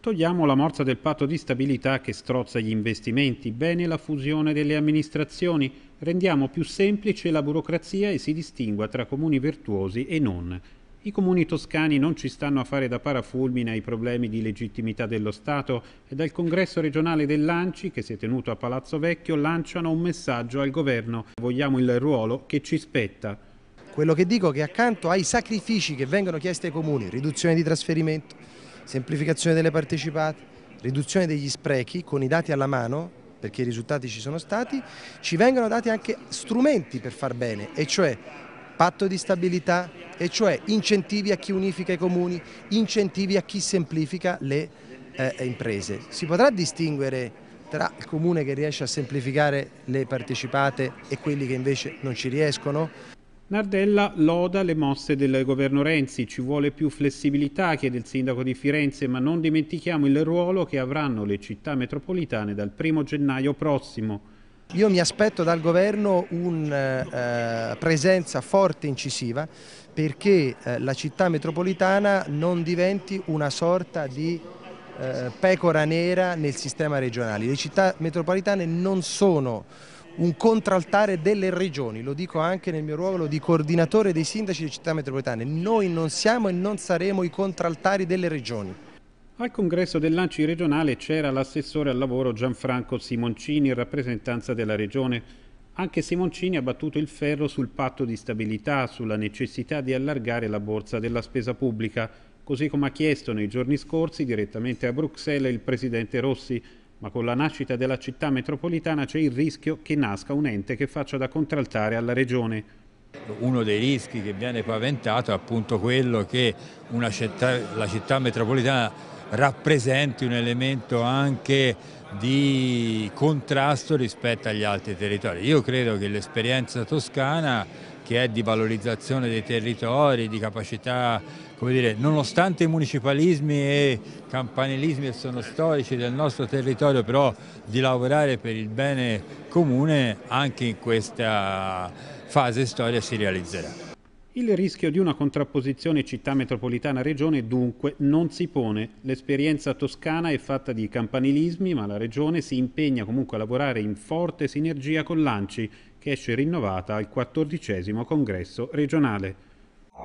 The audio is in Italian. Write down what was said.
Togliamo la morsa del patto di stabilità che strozza gli investimenti, bene la fusione delle amministrazioni, rendiamo più semplice la burocrazia e si distingua tra comuni virtuosi e non. I comuni toscani non ci stanno a fare da parafulmine ai problemi di legittimità dello Stato e dal congresso regionale del Lanci, che si è tenuto a Palazzo Vecchio, lanciano un messaggio al governo. Vogliamo il ruolo che ci spetta. Quello che dico è che accanto ai sacrifici che vengono chiesti ai comuni, riduzione di trasferimento, semplificazione delle partecipate, riduzione degli sprechi con i dati alla mano, perché i risultati ci sono stati, ci vengono dati anche strumenti per far bene, e cioè patto di stabilità, e cioè incentivi a chi unifica i comuni, incentivi a chi semplifica le eh, imprese. Si potrà distinguere tra il comune che riesce a semplificare le partecipate e quelli che invece non ci riescono? Nardella loda le mosse del governo Renzi, ci vuole più flessibilità, chiede il sindaco di Firenze, ma non dimentichiamo il ruolo che avranno le città metropolitane dal 1 gennaio prossimo. Io mi aspetto dal governo una eh, presenza forte e incisiva perché eh, la città metropolitana non diventi una sorta di eh, pecora nera nel sistema regionale. Le città metropolitane non sono un contraltare delle regioni, lo dico anche nel mio ruolo di coordinatore dei sindaci di città metropolitane, noi non siamo e non saremo i contraltari delle regioni. Al congresso dell'ANCI regionale c'era l'assessore al lavoro Gianfranco Simoncini in rappresentanza della regione. Anche Simoncini ha battuto il ferro sul patto di stabilità, sulla necessità di allargare la borsa della spesa pubblica, così come ha chiesto nei giorni scorsi direttamente a Bruxelles il presidente Rossi, ma con la nascita della città metropolitana c'è il rischio che nasca un ente che faccia da contraltare alla regione. Uno dei rischi che viene paventato è appunto quello che città, la città metropolitana rappresenti un elemento anche di contrasto rispetto agli altri territori. Io credo che l'esperienza toscana che è di valorizzazione dei territori, di capacità, come dire, nonostante i municipalismi e campanilismi che sono storici del nostro territorio, però di lavorare per il bene comune anche in questa fase storia si realizzerà. Il rischio di una contrapposizione città metropolitana-regione dunque non si pone. L'esperienza toscana è fatta di campanilismi, ma la regione si impegna comunque a lavorare in forte sinergia con l'ANCI, che esce rinnovata al 14 congresso regionale.